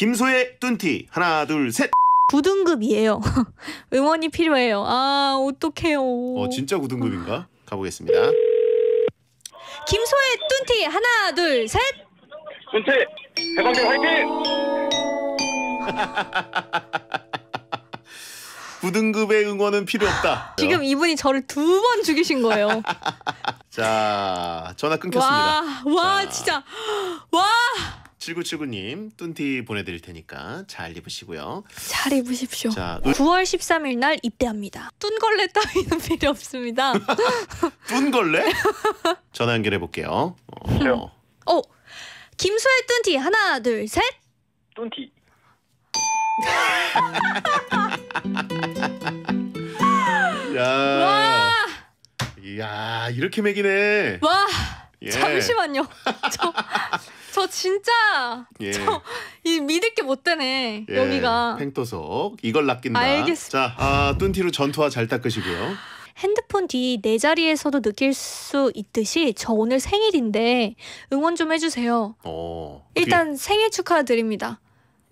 김소의 뚠티 하나 둘 셋. 9등급이에요. 응원이 필요해요. 아 어떡해요. 어 진짜 9등급인가? 가보겠습니다. 김소의 뚠티 하나 둘 셋. 뚠티 해방대 화이팅. 9등급의 응원은 필요 없다. 지금 이분이 저를 두 번 죽이신 거예요. 자, 전화 끊겼습니다. 와, 와 진짜. 와. 7979님 뚠티 보내드릴 테니까 잘 입으시고요. 잘 입으십시오. 자, 9월 13일 날 입대합니다. 뚠걸레 따위는 필요 없습니다. 뚠걸레? 전화 연결해 볼게요. 네. 어. 어. 김수혜 뚠티 하나 둘 셋. 뚠티. 야. 와. 야 이렇게 매기네. 와. 예. 잠시만요. 저저 진짜 예. 저이 믿을 게 못 되네 예, 여기가 팽토석 이걸 낚인다. 알겠습니다. 자, 아, 뚠티로 전투화 잘 닦으시고요. 핸드폰 뒤 내 자리에서도 느낄 수 있듯이 저 오늘 생일인데 응원 좀 해주세요. 어, 일단 생일 축하드립니다.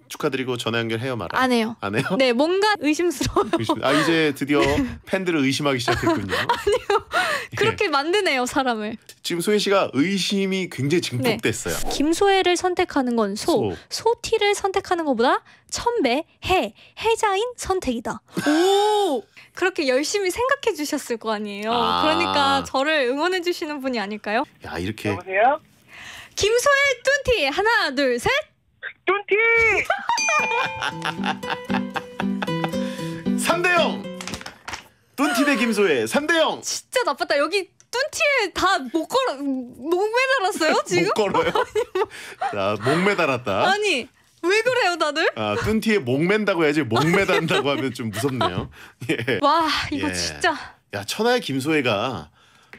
축하드리고 전화 연결해요 말아. 안 해요. 안 해요? 네, 뭔가 의심스러워요. 의심- 아 이제 드디어 팬들을 의심하기 시작했군요. 예. 그렇게 예. 만드네요 사람을. 지금 소혜 씨가 의심이 굉장히 증폭됐어요. 네. 김소혜를 선택하는 건 소, 소. 티를 선택하는 것보다 천배 해 해자인 선택이다. 오 그렇게 열심히 생각해 주셨을 거 아니에요. 아 그러니까 저를 응원해 주시는 분이 아닐까요? 야 이렇게. 여보세요. 김소혜 뚠티 하나 둘 셋. 뚠티. 뚱티대 김소혜 3대0 진짜 나빴다 여기 뚠티에 다못 걸어 목 매달았어요 지금? 못 걸어요? 뭐. 자목 매달았다 아니 왜 그래요 다들? 아 뚠티에 목 맨다고 해야지 목 매단다고 하면 좀 무섭네요 예. 와 이거 예. 진짜 야 천하의 김소혜가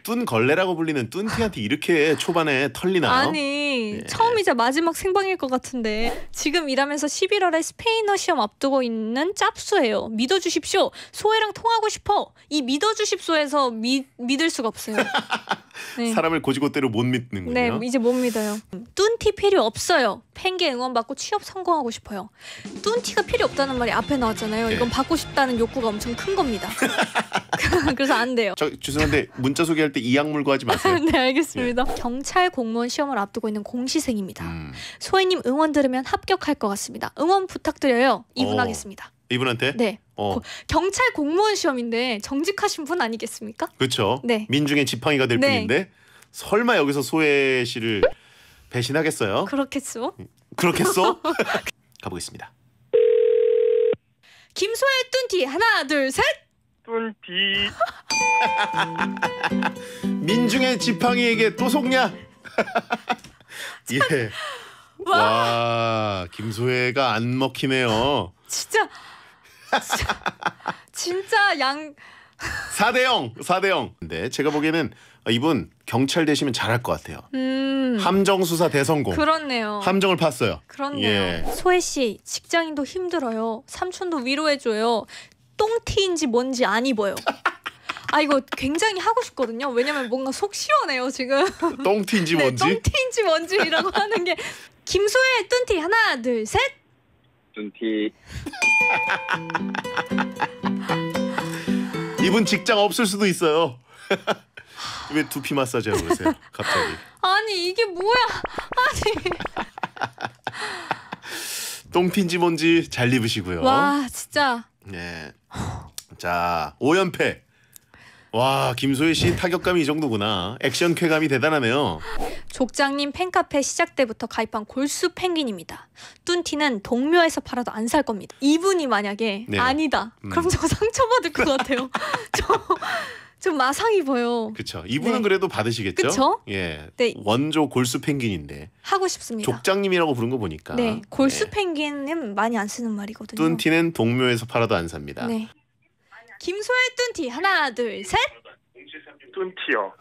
뚠걸레라고 불리는 뚠티한테 이렇게 초반에 털리나요? 아니 네. 예. 처음이자 마지막 생방일 것 같은데 지금 일하면서 11월에 스페인어 시험 앞두고 있는 짭수예요 믿어주십시오 소혜랑 통하고 싶어 이 믿어주십소에서 미, 믿을 수가 없어요 네. 사람을 고지고대로 못 믿는군요 네 이제 못 믿어요 뚠티 필요 없어요 팬계 응원받고 취업 성공하고 싶어요 뚠티가 필요 없다는 말이 앞에 나왔잖아요 예. 이건 받고 싶다는 욕구가 엄청 큰 겁니다 그래서 안 돼요. 저 죄송한데 문자 소개할 때 이악물고 하지 마세요. 네 알겠습니다. 예. 경찰 공무원 시험을 앞두고 있는 공시생입니다. 음. 소희님 응원 들으면 합격할 것 같습니다. 응원 부탁드려요. 이분 하겠습니다. 어, 이분한테? 네. 어. 경찰 공무원 시험인데 정직하신 분 아니겠습니까? 그렇죠. 네. 민중의 지팡이가 될 네. 분인데 설마 여기서 소혜 씨를 배신하겠어요? 그렇겠죠. 그렇겠어? 가보겠습니다. 김소혜 뚠티 하나 둘 셋. 나쁜 민중의 지팡이에게 또 속냐? 예. 와. 와, 김소혜가 안 먹히네요. 진짜, 진짜 양 4대 0, 4대 0. 근데 제가 보기에는 이분 경찰 되시면 잘할 것 같아요. 음. 함정 수사 대성공. 그렇네요. 함정을 팠어요. 그렇네요. 예. 소혜 씨, 직장인도 힘들어요. 삼촌도 위로해 줘요. 똥티인지 뭔지 안 입어요. 아 이거 굉장히 하고 싶거든요. 왜냐면 뭔가 속 시원해요 지금. 똥티인지 네, 뭔지. 똥티인지 뭔지라고 하는 게 김소의 뚱티 하나 둘 셋. 뚱티. 이분 직장 없을 수도 있어요. 왜 두피 마사지 하고 그러세요? 갑자기. 아니 이게 뭐야? 아니. 똥티지 뭔지 잘 입으시고요. 와 진짜 네. 자, 5연패. 와, 김소희 씨 타격감이 이 정도구나. 액션 쾌감이 대단하네요. 족장님 팬카페 시작 때부터 가입한 골수 펭귄입니다. 뚠티는 동묘에서 팔아도 안 살 겁니다. 이분이 만약에 네. 아니다. 그럼 음. 저 상처받을 것 같아요. 저좀 마상 입어요. 그렇죠. 이분은 네. 그래도 받으시겠죠. 그렇죠. 예. 네. 원조 골수 펭귄인데 하고 싶습니다. 족장님이라고 부른 거 보니까. 네. 골수 네. 펭귄은 많이 안 쓰는 말이거든요. 뚠티는 동묘에서 팔아도 안 삽니다. 네. 김소혜 뚠티 하나 둘 셋. 뚠티요.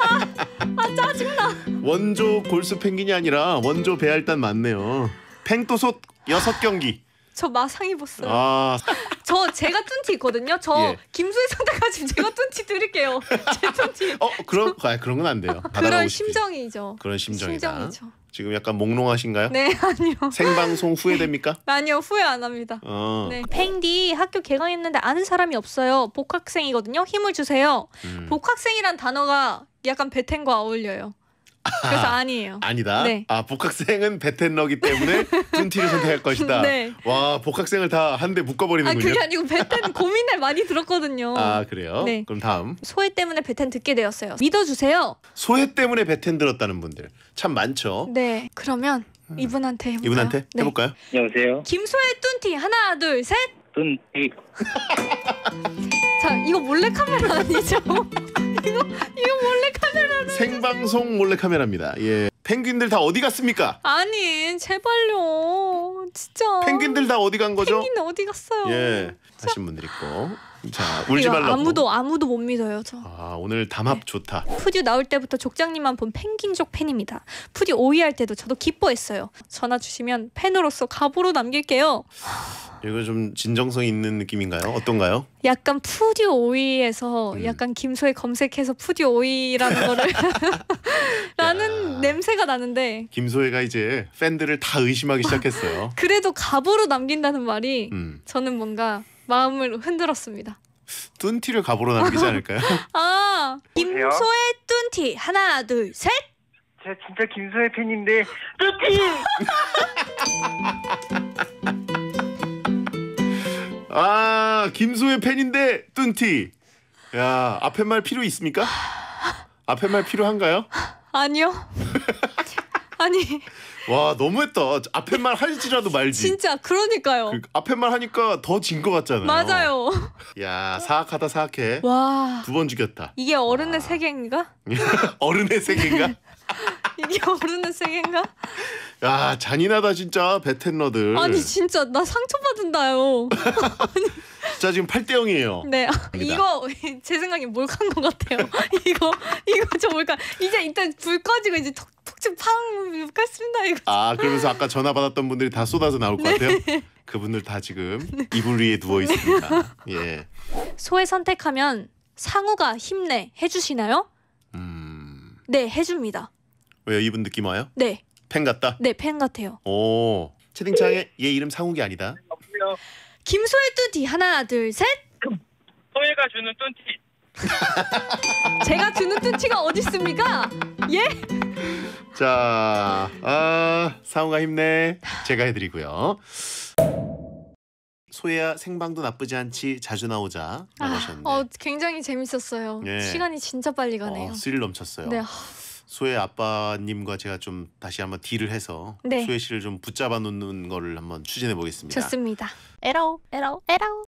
아, 아 짜증나. 원조 골수 펭귄이 아니라 원조 배알단 맞네요. 팽토솥 여 경기. 저 마상 입었어요. 아. 저 제가 뚠티 있거든요. 저 예. 김수희 선택하시 제가 뚠티 드릴게요. 제 뚠티. 어 그런 아 그런 건 안 돼요. 그런 심정이죠. 그런 심정이다. 심정이죠. 지금 약간 몽롱하신가요? 네 아니요. 생방송 후회됩니까? 아니요 후회 안 합니다. 어. 네. 팽디 학교 개강했는데 아는 사람이 없어요. 복학생이거든요. 힘을 주세요. 음. 복학생이란 단어가 약간 베텐과 어울려요. 그래서 아니에요. 아니다. 네. 아 복학생은 베텐러기 때문에 뚠티를 선택할 것이다. 네. 와 복학생을 다한대 묶어버리는군요. 아, 그게 아니고 베텐 고민을 많이 들었거든요. 아 그래요? 네. 그럼 다음 소외 때문에 베텐 듣게 되었어요. 믿어주세요. 소해 때문에 베텐 들었다는 분들 참 많죠. 네. 그러면 음. 이분한테 해볼까요? 이분한테 네. 해볼까요? 여보세요? 김소혜 뚠티 하나 둘 셋. 눈 띠. 자, 이거 몰래 카메라 아니죠? 이거 이거 몰래 카메라. 생방송 몰래카메라입니다. 예. 펭귄들 다 어디 갔습니까? 아니, 제발요. 진짜. 펭귄들 다 어디 간 거죠? 펭귄 어디 갔어요? 예. 하신 분들 있고. 자, 울지 말라고. 아무도 아무도 못 믿어요, 저. 아, 오늘 담합 네. 좋다. 푸듀 나올 때부터 족장님만 본 펭귄족 팬입니다. 푸듀 5위 할 때도 저도 기뻐했어요. 전화 주시면 팬으로서 가보로 남길게요. 이거 좀 진정성 있는 느낌인가요? 어떤가요? 약간 푸디 오이에서 음. 약간 김소희 검색해서 푸디 오이라는 거를 라는 야. 냄새가 나는데 김소희가 이제 팬들을 다 의심하기 시작했어요. 그래도 갑으로 남긴다는 말이 음. 저는 뭔가 마음을 흔들었습니다. 뚠티를 갑으로 남기지 않을까요? 아 김소의 뚠티 하나 둘 셋. 제가 진짜 김소의 팬인데 뚠티. 아 김소의 팬인데 뚠티. 야 앞에 말 필요 있습니까? 앞에 말 필요한가요? 아니요. 아니. 와 너무했다. 앞에 말 할지라도 말지. 진짜 그러니까요. 그, 앞에 말 하니까 더 진 것 같잖아요. 맞아요. 야 사악하다 사악해. 와. 두 번 죽였다. 이게 어른의 와. 세계인가? 어른의 세계인가? 이게 어른의 세계인가? 야 잔인하다 진짜 베텐러들. 아니 진짜 나 상처받은다요. 자 지금 8대 0이에요. 네. 이거 제 생각에 몰카인 것 같아요. 이거 이거 저 몰카. 이제 일단 불 꺼지고 이제 톡톡 팡 몰카습니다 이거. 아 그러면서 아까 전화 받았던 분들이 다 쏟아져 나올 것 네. 같아요. 그분들 다 지금 이불 위에 누워 있습니다. 예. 소에 선택하면 상우가 힘내 해주시나요? 음. 네 해줍니다. 왜 이분 느낌 와요? 네. 팬 같다. 네, 팬 같아요. 오. 채팅창에 얘 이름 상욱이 아니다. 없고요. 김소희 뚜디 하나 둘 셋. 소희가 주는 뚠티. 제가 주는 뚜치가 어디 있습니까? 예? 자, 아, 상우가 힘내. 제가 해드리고요. 소혜야 생방도 나쁘지 않지 자주 나오자 아, 나셨는데 어, 굉장히 재밌었어요. 예. 시간이 진짜 빨리 가네요. 어, 스릴 넘쳤어요. 네. 아. 소혜 아빠님과 제가 좀 다시 한번 딜을 해서 네. 소혜 씨를 좀 붙잡아 놓는 거를 한번 추진해 보겠습니다. 좋습니다. 에러, 에러, 에러.